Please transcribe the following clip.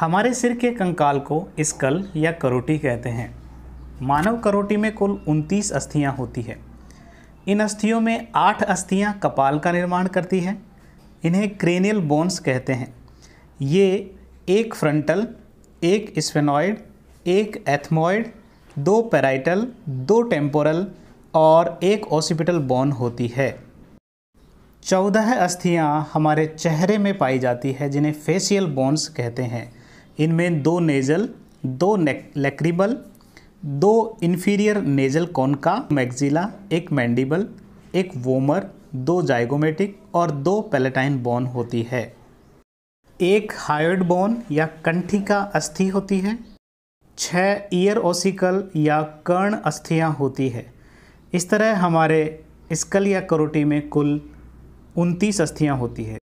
हमारे सिर के कंकाल को स्कल या करोटी कहते हैं मानव करोटी में कुल 29 अस्थियां होती है इन अस्थियों में आठ अस्थियां कपाल का निर्माण करती हैं इन्हें क्रेनियल बोन्स कहते हैं ये एक फ्रंटल एक स्पेनॉइड एक एथमॉइड दो पैराइटल दो टेम्पोरल और एक ओसिपिटल बोन होती है चौदह अस्थियां हमारे चेहरे में पाई जाती है जिन्हें फेशियल बोन्स कहते हैं इनमें दो नेजल दो लेक्रिबल दो इन्फीरियर नेजल कौन का मैगजिला एक मैंडिबल एक वोमर दो जाइगोमेटिक और दो पेलेटाइन बोन होती है एक हायर्ड बोन या कंठी का अस्थि होती है छः ईयर ओसिकल या कर्ण अस्थियाँ होती है इस तरह हमारे स्कल या करोटी में कुल उनतीस अस्थियाँ होती है